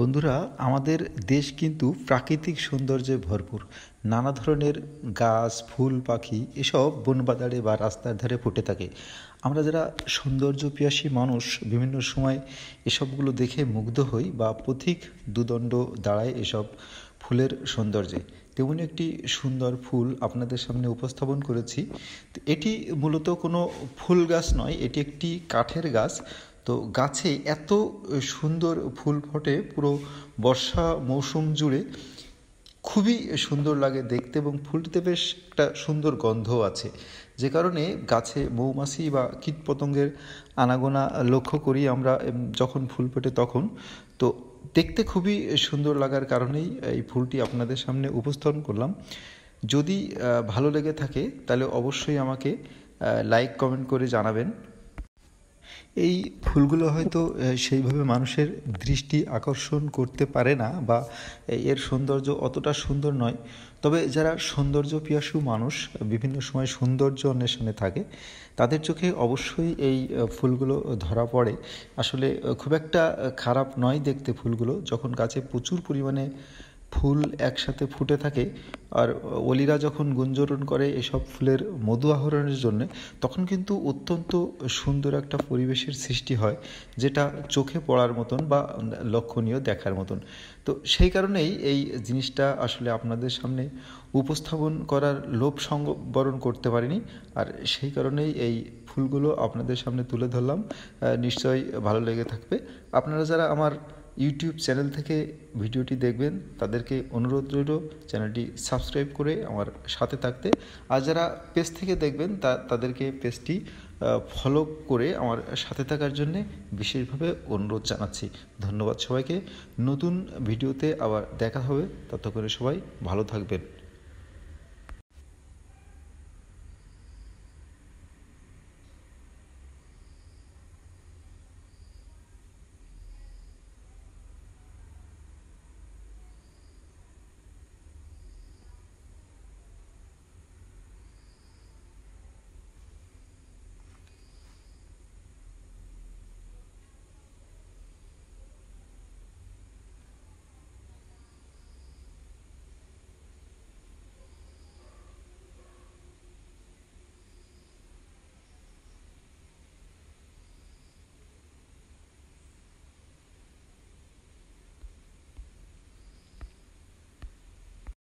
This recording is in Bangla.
বন্ধুরা আমাদের দেশ কিন্তু প্রাকৃতিক সৌন্দর্যে ভরপুর নানা ধরনের গাছ ফুল পাখি এসব বনবাদারে বা রাস্তার ধারে ফুটে থাকে আমরা যারা সৌন্দর্য পিয়াসী মানুষ বিভিন্ন সময় এসবগুলো দেখে মুগ্ধ হই বা পথিক দুদণ্ড দাঁড়ায় এসব ফুলের সৌন্দর্যে তেমনি একটি সুন্দর ফুল আপনাদের সামনে উপস্থাপন করেছি এটি মূলত কোনো ফুল গাছ নয় এটি একটি কাঠের গাছ তো গাছে এত সুন্দর ফুল ফোটে পুরো বর্ষা মৌসুম জুড়ে খুবই সুন্দর লাগে দেখতে এবং ফুলটিতে বেশ একটা সুন্দর গন্ধ আছে যে কারণে গাছে মৌমাছি বা কীটপতঙ্গের আনাগোনা লক্ষ্য করি আমরা যখন ফুল ফোটে তখন তো দেখতে খুবই সুন্দর লাগার কারণেই এই ফুলটি আপনাদের সামনে উপস্থাপন করলাম যদি ভালো লেগে থাকে তাহলে অবশ্যই আমাকে লাইক কমেন্ট করে জানাবেন এই ফুলগুলো হয়তো সেইভাবে মানুষের দৃষ্টি আকর্ষণ করতে পারে না বা এর সৌন্দর্য অতটা সুন্দর নয় তবে যারা সৌন্দর্য পিয়াসু মানুষ বিভিন্ন সময় সৌন্দর্য অন্বেষণে থাকে তাদের চোখে অবশ্যই এই ফুলগুলো ধরা পড়ে আসলে খুব একটা খারাপ নয় দেখতে ফুলগুলো যখন গাছে প্রচুর পরিমাণে ফুল একসাথে ফুটে থাকে আর অলিরা যখন গুঞ্জরণ করে এসব ফুলের মধু আহরণের জন্য তখন কিন্তু অত্যন্ত সুন্দর একটা পরিবেশের সৃষ্টি হয় যেটা চোখে পড়ার মতন বা লক্ষণীয় দেখার মতন তো সেই কারণেই এই জিনিসটা আসলে আপনাদের সামনে উপস্থাপন করার লোভ সংবরণ করতে পারিনি আর সেই কারণেই এই ফুলগুলো আপনাদের সামনে তুলে ধরলাম নিশ্চয়ই ভালো লেগে থাকবে আপনারা যারা আমার ইউটিউব চ্যানেল থেকে ভিডিওটি দেখবেন তাদেরকে অনুরোধ রইল চ্যানেলটি সাবস্ক্রাইব করে আমার সাথে থাকতে আর যারা পেজ থেকে দেখবেন তা তাদেরকে পেজটি ফলো করে আমার সাথে থাকার জন্যে বিশেষভাবে অনুরোধ জানাচ্ছি ধন্যবাদ সবাইকে নতুন ভিডিওতে আবার দেখা হবে ততক্ষণে সবাই ভালো থাকবেন